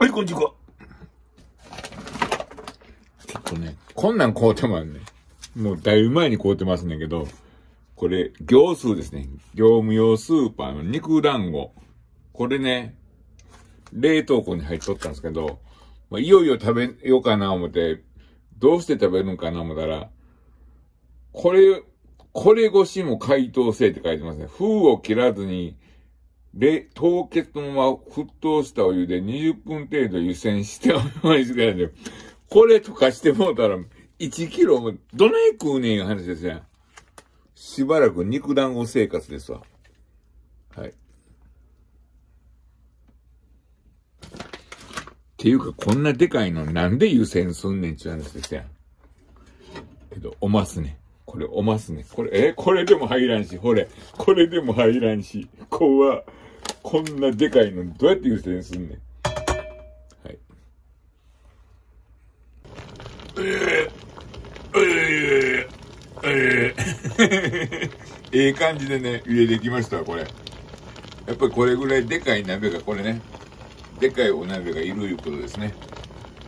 はい、こんにちは。結構ね、こんなん買うてもあんねもうだいぶ前に買うてますねんけど、これ、行数ですね。業務用スーパーの肉団子。これね、冷凍庫に入っとったんですけど、まあ、いよいよ食べようかな思って、どうして食べるんかな思ったら、これ、これ越しも解凍性って書いてますね。封を切らずにで、凍結のまま沸騰したお湯で20分程度湯煎しておましからね。これとかしてもうたら、1キロもどない食うねんいう話ですね。しばらく肉団子生活ですわ。はい。っていうか、こんなでかいのなんで湯煎すんねんちゅう話ですやん。けど、おますね。これ、おますね。これ、え、これでも入らんし、ほれ、これでも入らんし、こわ。こんなでかいのどうやって優先すんねん。はい。ええ。ええ。ええ。え え感じでね、入れてきましたこれ。やっぱりこれぐらいでかい鍋が、これね、でかいお鍋がいるいうことですね。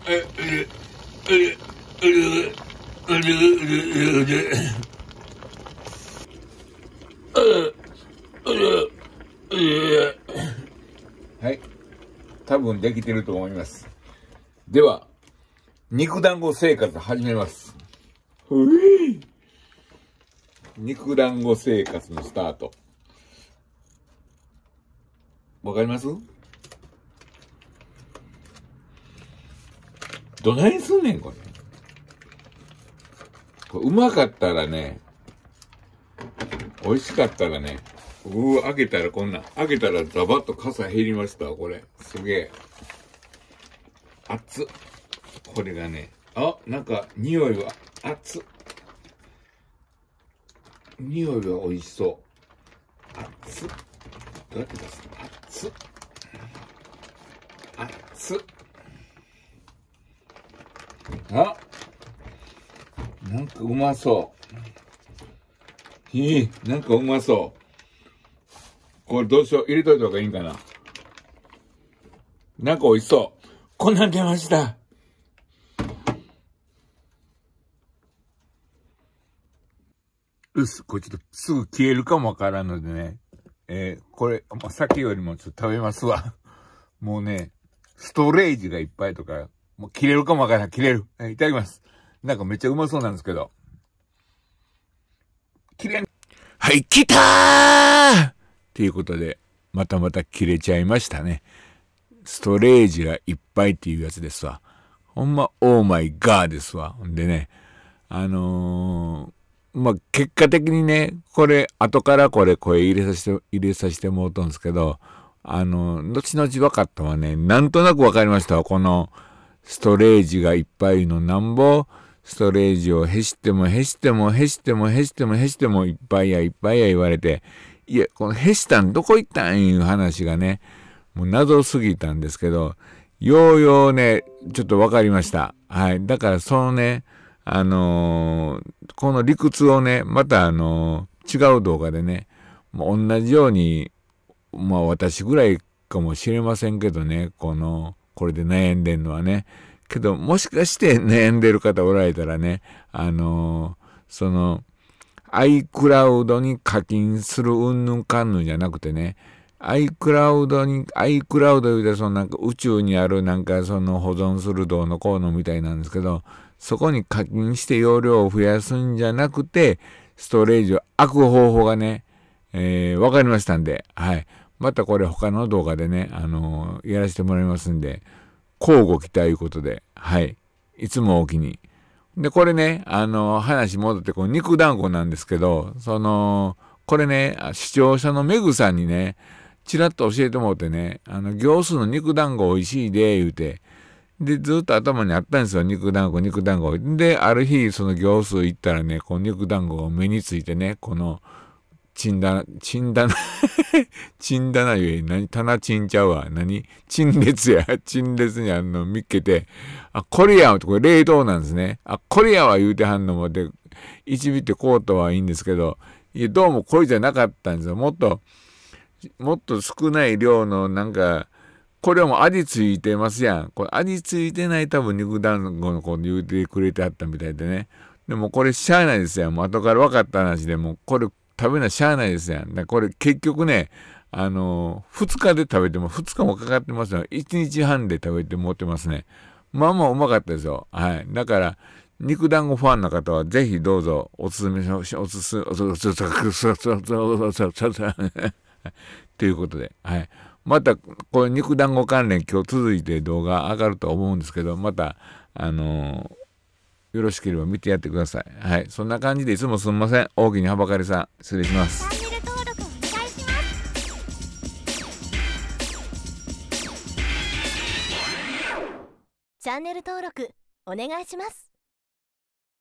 え、え、え、え、え、え、え、え、え、え、はい。多分できてると思います。では、肉団子生活始めます。肉団子生活のスタート。わかりますどないすんねん、これ。これうまかったらね、美味しかったらね、うー、開けたらこんな開けたらザバッと傘減りました、これ。すげえ。熱っ。これがね。あ、なんか、匂いは熱っ。匂いは美味しそう。熱っ。どうやって出す熱っ。熱っ。あなんかうまそう。いい、なんかうまそう。これどうしよう。入れといた方がいいんかな。なんか美味しそう。こんなん出ました。うっす、これちょっとすぐ消えるかもわからんのでね。えー、これ、まあ、さっきよりもちょっと食べますわ。もうね、ストレージがいっぱいとか、もう切れるかもわからん。切れる。えー、いただきます。なんかめっちゃうまそうなんですけど。はい、来たーということで、またまた切れちゃいましたね。ストレージがいっぱいっていうやつですわ。ほんま、オーマイガーですわ。ほんでね、あのー、まあ、結果的にね、これ、後からこれ声入れさせて、入れさせてもうとんですけど、あの、後々分かったわね。なんとなく分かりましたわ。この、ストレージがいっぱいのなんぼ、ストレージをへしてもへしてもへしてもへしてもへしてもいっぱいやいっぱいや言われて、いや、このヘシタンどこ行ったんいう話がね、もう謎すぎたんですけど、ようようね、ちょっと分かりました。はい。だからそのね、あのー、この理屈をね、またあのー、違う動画でね、もう同じように、まあ私ぐらいかもしれませんけどね、この、これで悩んでんのはね。けど、もしかして悩んでる方おられたらね、あのー、その、iCloud に課金するうんぬんかんぬんじゃなくてね、iCloud に、iCloud でうて、そのなんか宇宙にあるなんかその保存するどうのこうのみたいなんですけど、そこに課金して容量を増やすんじゃなくて、ストレージを開く方法がね、えー、わかりましたんで、はい。またこれ他の動画でね、あのー、やらせてもらいますんで、交互期待いうことで、はい。いつもお気に。で、これね、あの、話戻って、この肉団子なんですけど、その、これね、視聴者のメグさんにね、ちらっと教えてもらってね、あの、行数の肉団子美味しいで、言うて、で、ずっと頭にあったんですよ、肉団子、肉団子。で、ある日、その行数行ったらね、こう、肉団子が目についてね、この、ちんだ、ちんだなちんだなゆえ、なに、棚ちんちゃうわ、なに、陳列や、陳列にあの、見っけて、あ、コリアンこれ冷凍なんですね。あ、コリアは言うてはんのも、で、一尾ってコートはいいんですけど、いや、どうもこれじゃなかったんですよ。もっと、もっと少ない量の、なんか、これも味ついてますやん。これ味ついてない多分肉団子の子言うてくれてはったみたいでね。でもこれしゃあないですよ。もう後から分かった話でもこれ食べなしゃあないですやん。だこれ結局ね、あのー、2日で食べても、2日もかかってますよ。1日半で食べて持ってますね。まあまあうまかったですよ。はい。だから、肉団子ファンの方はぜひどうぞおすすめしおすすおすすすということで、はい、またこれ肉団子関連今日続いて動画上がると思うんですけどまたあのーよろしければ見てやってくださいはいそんな感じでいつもすみません大きにはばかりさん失礼しますチャンネル登録お願いします